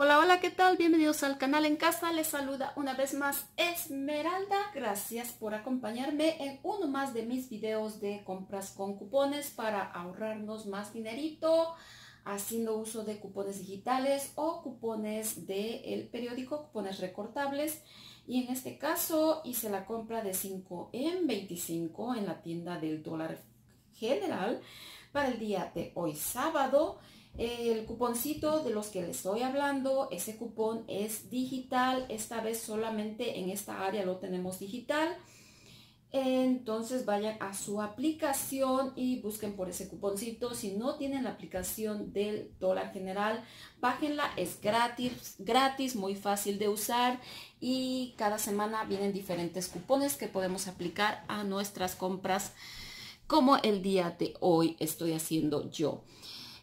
Hola, hola, ¿qué tal? Bienvenidos al canal en casa. Les saluda una vez más Esmeralda. Gracias por acompañarme en uno más de mis videos de compras con cupones para ahorrarnos más dinerito haciendo uso de cupones digitales o cupones del periódico, cupones recortables. Y en este caso hice la compra de 5 en 25 en la tienda del dólar general para el día de hoy sábado. El cuponcito de los que les estoy hablando, ese cupón es digital. Esta vez solamente en esta área lo tenemos digital. Entonces vayan a su aplicación y busquen por ese cuponcito. Si no tienen la aplicación del dólar general, bájenla, es gratis, gratis, muy fácil de usar y cada semana vienen diferentes cupones que podemos aplicar a nuestras compras como el día de hoy estoy haciendo yo.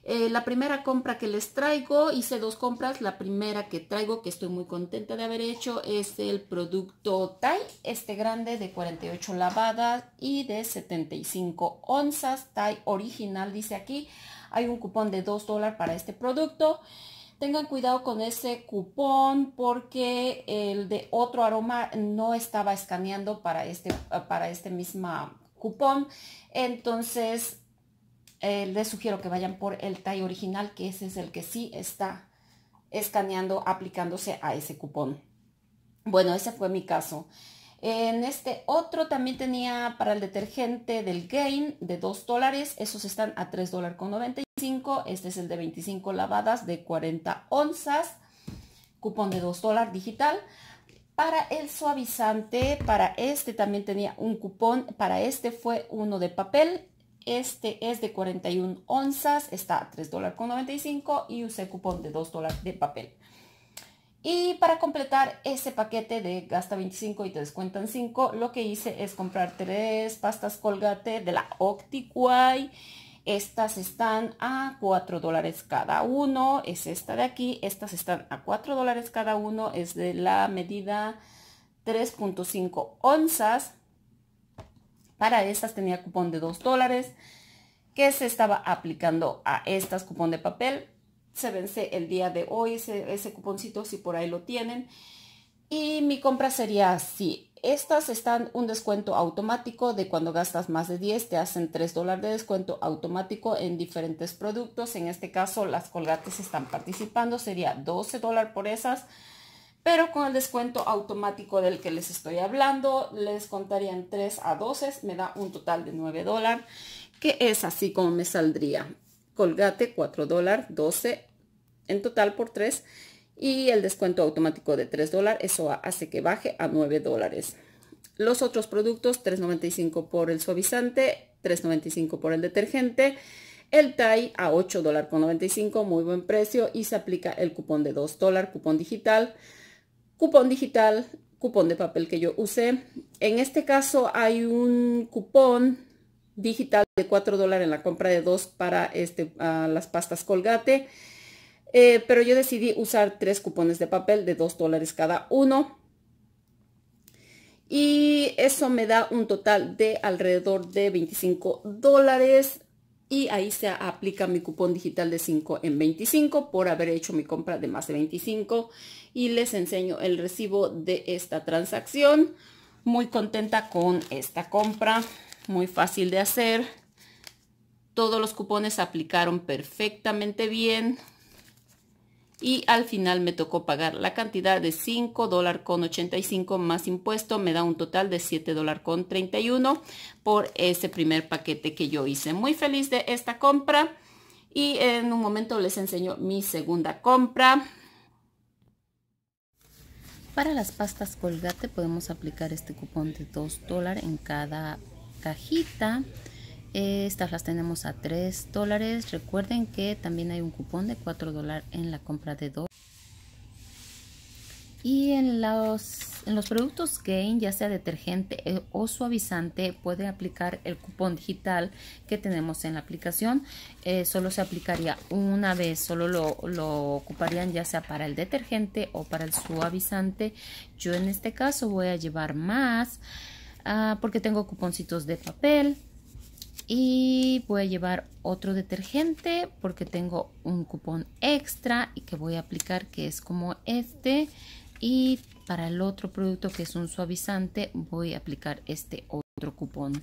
Eh, la primera compra que les traigo, hice dos compras. La primera que traigo, que estoy muy contenta de haber hecho, es el producto Thai, este grande de 48 lavadas y de 75 onzas, Thai original, dice aquí. Hay un cupón de 2 dólares para este producto. Tengan cuidado con ese cupón porque el de otro aroma no estaba escaneando para este, para este misma cupón. Entonces, eh, les sugiero que vayan por el TAI original, que ese es el que sí está escaneando, aplicándose a ese cupón. Bueno, ese fue mi caso. En este otro también tenía para el detergente del Gain de 2 dólares. Esos están a 3 dólares con 95. Este es el de 25 lavadas de 40 onzas. Cupón de 2 dólares digital. Para el suavizante, para este también tenía un cupón, para este fue uno de papel. Este es de 41 onzas, está a $3.95 con 95 y usé cupón de 2 de papel. Y para completar ese paquete de gasta 25 y te descuentan 5, lo que hice es comprar tres pastas colgate de la OctiQuay estas están a 4 dólares cada uno, es esta de aquí. Estas están a 4 dólares cada uno, es de la medida 3.5 onzas. Para estas tenía cupón de 2 dólares que se estaba aplicando a estas cupón de papel. Se vence el día de hoy ese, ese cuponcito si por ahí lo tienen. Y mi compra sería así estas están un descuento automático de cuando gastas más de 10, te hacen 3 dólares de descuento automático en diferentes productos. En este caso, las colgates están participando, sería 12 dólares por esas. Pero con el descuento automático del que les estoy hablando, les contarían 3 a 12, me da un total de 9 dólares, que es así como me saldría. Colgate 4 dólares, 12 en total por 3 y el descuento automático de 3 dólares, eso hace que baje a 9 dólares. Los otros productos, 3.95 por el suavizante, 3.95 por el detergente, el TAI a $8.95, muy buen precio y se aplica el cupón de 2 dólares, cupón digital, cupón digital, cupón de papel que yo usé. En este caso hay un cupón digital de 4 dólares en la compra de 2 para este, las pastas Colgate eh, pero yo decidí usar tres cupones de papel de 2 dólares cada uno. Y eso me da un total de alrededor de 25 dólares. Y ahí se aplica mi cupón digital de 5 en 25 por haber hecho mi compra de más de 25. Y les enseño el recibo de esta transacción. Muy contenta con esta compra. Muy fácil de hacer. Todos los cupones se aplicaron perfectamente bien y al final me tocó pagar la cantidad de $5.85 con más impuesto, me da un total de $7.31 con por ese primer paquete que yo hice. Muy feliz de esta compra y en un momento les enseño mi segunda compra. Para las pastas colgate podemos aplicar este cupón de 2 dólares en cada cajita. Estas las tenemos a 3 dólares. Recuerden que también hay un cupón de 4 dólares en la compra de 2. Y en los, los productos Gain, ya sea detergente eh, o suavizante, puede aplicar el cupón digital que tenemos en la aplicación. Eh, solo se aplicaría una vez, solo lo, ocuparían ya sea para el detergente o para el suavizante. Yo en este caso voy a llevar más. Ah, porque tengo cuponcitos de papel, y voy a llevar otro detergente porque tengo un cupón extra y que voy a aplicar que es como este y para el otro producto que es un suavizante voy a aplicar este otro cupón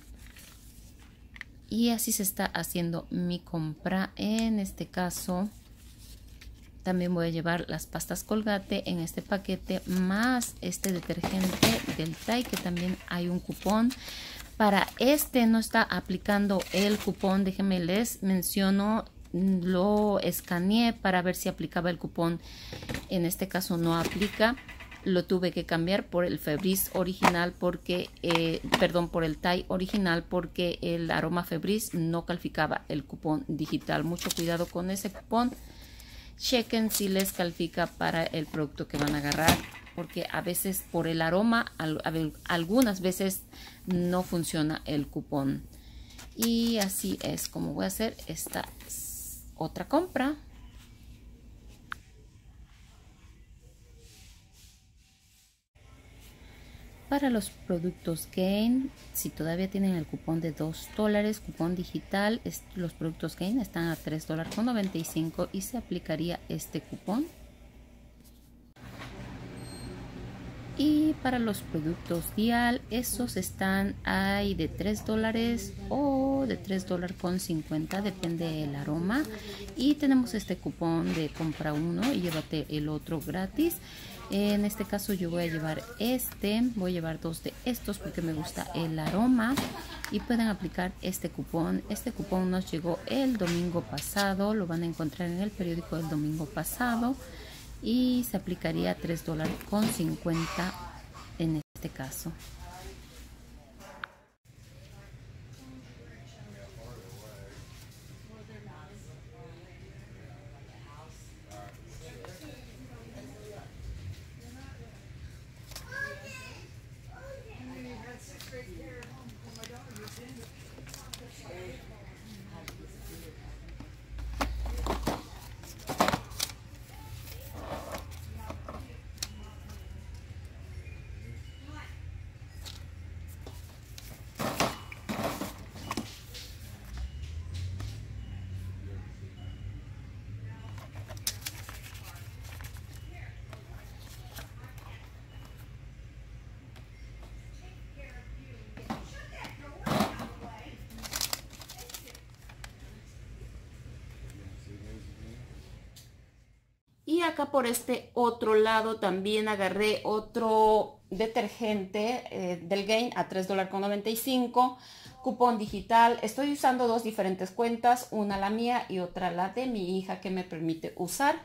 y así se está haciendo mi compra en este caso también voy a llevar las pastas colgate en este paquete más este detergente del tai, que también hay un cupón para este no está aplicando el cupón. Déjenme les menciono. Lo escaneé para ver si aplicaba el cupón. En este caso no aplica. Lo tuve que cambiar por el Febris original porque, eh, perdón, por el TAI original porque el aroma Febris no calificaba el cupón digital. Mucho cuidado con ese cupón chequen si les califica para el producto que van a agarrar porque a veces por el aroma, algunas veces no funciona el cupón. Y así es como voy a hacer esta otra compra. para los productos Gain, si todavía tienen el cupón de 2 dólares, cupón digital, los productos Gain están a 3 dólares con 95 y se aplicaría este cupón. Y para los productos Dial, esos están ahí de 3 dólares o de 3 dólares con 50, depende del aroma. Y tenemos este cupón de compra uno y llévate el otro gratis en este caso yo voy a llevar este voy a llevar dos de estos porque me gusta el aroma y pueden aplicar este cupón este cupón nos llegó el domingo pasado lo van a encontrar en el periódico del domingo pasado y se aplicaría $3.50 dólares en este caso acá por este otro lado también agarré otro detergente eh, del Gain a con 3 95 cupón digital. Estoy usando dos diferentes cuentas, una la mía y otra la de mi hija que me permite usar.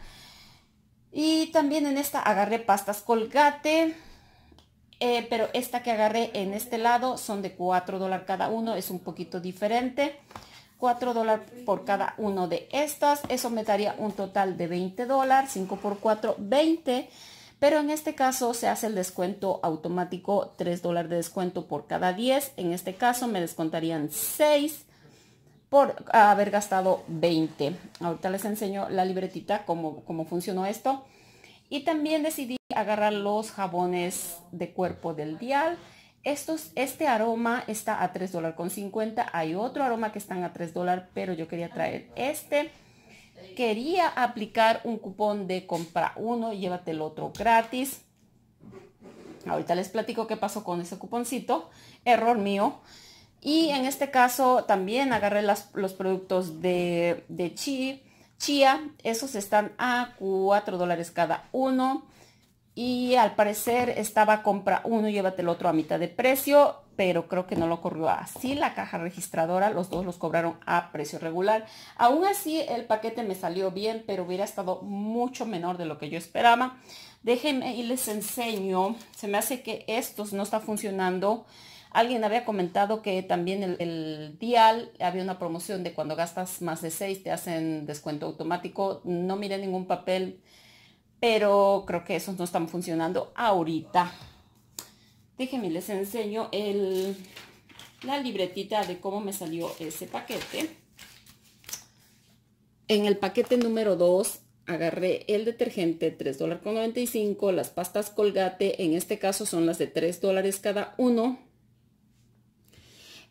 Y también en esta agarré pastas colgate, eh, pero esta que agarré en este lado son de $4 dólares cada uno, es un poquito diferente. 4 dólares por cada uno de estas. Eso me daría un total de 20 dólares. 5 por 4, 20. Pero en este caso se hace el descuento automático, 3 dólares de descuento por cada 10. En este caso me descontarían 6 por haber gastado 20. Ahorita les enseño la libretita, cómo, cómo funcionó esto. Y también decidí agarrar los jabones de cuerpo del dial estos, este aroma está a 3 dólares con 50. Hay otro aroma que están a 3 dólares, pero yo quería traer este. Quería aplicar un cupón de compra uno, llévate el otro gratis. Ahorita les platico qué pasó con ese cuponcito. Error mío. Y en este caso también agarré los productos de, Chia. Esos están a 4 dólares cada uno y al parecer estaba compra uno, llévate el otro a mitad de precio, pero creo que no lo corrió así la caja registradora, los dos los cobraron a precio regular. Aún así el paquete me salió bien, pero hubiera estado mucho menor de lo que yo esperaba. Déjenme y les enseño, se me hace que estos no está funcionando. Alguien había comentado que también el, dial había una promoción de cuando gastas más de 6 te hacen descuento automático. No miré ningún papel pero creo que esos no están funcionando ahorita. Déjenme les enseño la libretita de cómo me salió ese paquete. En el paquete número 2 agarré el detergente $3.95. las pastas colgate, en este caso son las de 3 dólares cada uno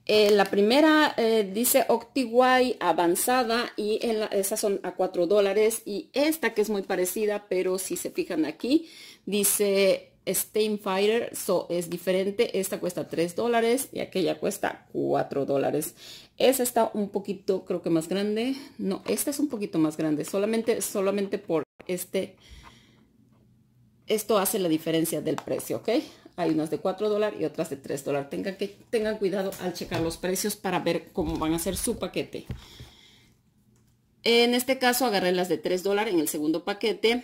eh, la primera eh, dice Octiway avanzada y esas son a 4 dólares. Y esta que es muy parecida, pero si se fijan aquí, dice Steam Fighter, so es diferente. Esta cuesta 3 dólares y aquella cuesta 4 dólares. Esa está un poquito, creo que más grande. No, esta es un poquito más grande. Solamente, solamente por este. Esto hace la diferencia del precio, ¿ok? Hay unas de 4 dólares y otras de 3 dólares. Tengan, tengan cuidado al checar los precios para ver cómo van a ser su paquete. En este caso agarré las de 3 dólares en el segundo paquete.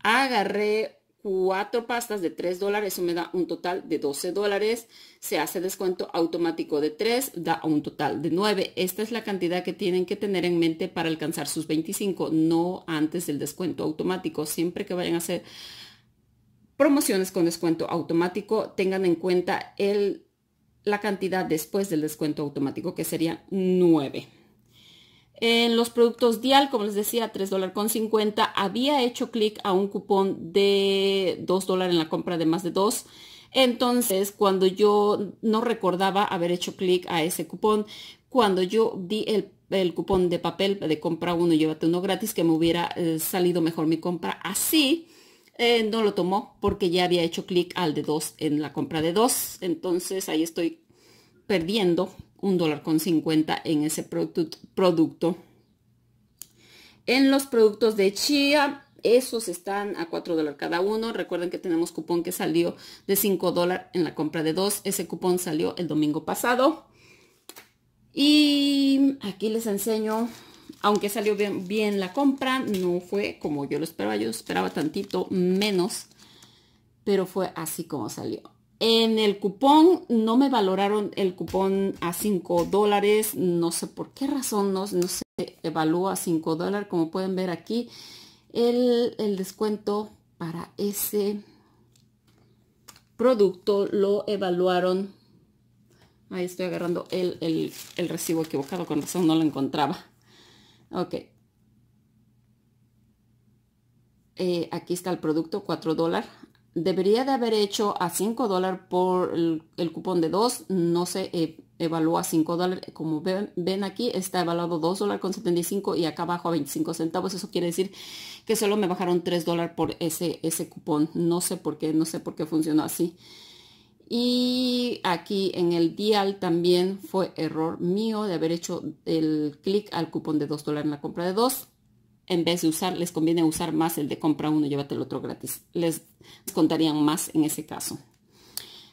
Agarré cuatro pastas de 3 dólares, eso me da un total de 12 dólares. Se hace descuento automático de 3, da un total de 9. Esta es la cantidad que tienen que tener en mente para alcanzar sus 25, no antes del descuento automático. Siempre que vayan a hacer promociones con descuento automático, tengan en cuenta la cantidad después del descuento automático, que sería 9. En los productos Dial, como les decía, 3 dólares con 50, había hecho clic a un cupón de 2 dólares en la compra de más de 2. Entonces, cuando yo no recordaba haber hecho clic a ese cupón, cuando yo di el, cupón de papel de compra uno, llévate uno gratis, que me hubiera eh, salido mejor mi compra así, eh, no lo tomó porque ya había hecho clic al de 2 en la compra de 2. Entonces ahí estoy perdiendo un dólar con 50 en ese producto. En los productos de chía, esos están a 4 dólares cada uno. Recuerden que tenemos cupón que salió de 5 dólares en la compra de 2. Ese cupón salió el domingo pasado. Y aquí les enseño aunque salió bien, la compra, no fue como yo lo esperaba. Yo esperaba tantito menos, pero fue así como salió. En el cupón no me valoraron el cupón a 5 dólares. No sé por qué razón no, se evalúa a 5 dólares. Como pueden ver aquí, el, descuento para ese producto lo evaluaron. Ahí estoy agarrando el, el, recibo equivocado, con razón no lo encontraba. Ok. Eh, aquí está el producto, 4 dólares. Debería de haber hecho a 5 dólares por el, cupón de 2. No se eh, evalúa evaluó 5 dólares. Como ven, aquí, está evaluado 2 dólares con 75 y acá abajo a 25 centavos. Eso quiere decir que solo me bajaron 3 dólares por ese, ese cupón. No sé por qué, no sé por qué funcionó así. Y aquí en el dial también fue error mío de haber hecho el clic al cupón de 2 dólares en la compra de 2. En vez de usar, les conviene usar más el de compra 1, llévate el otro gratis. Les contarían más en ese caso.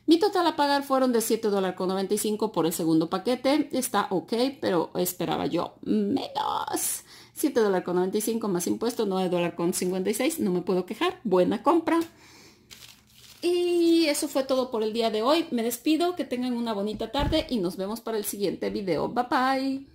Mi total a pagar fueron de $7.95 dólares por el segundo paquete. Está ok, pero esperaba yo menos. $7.95 dólares más impuesto, $9.56. dólares con No me puedo quejar. Buena compra. Y eso fue todo por el día de hoy. Me despido, que tengan una bonita tarde y nos vemos para el siguiente video. Bye bye.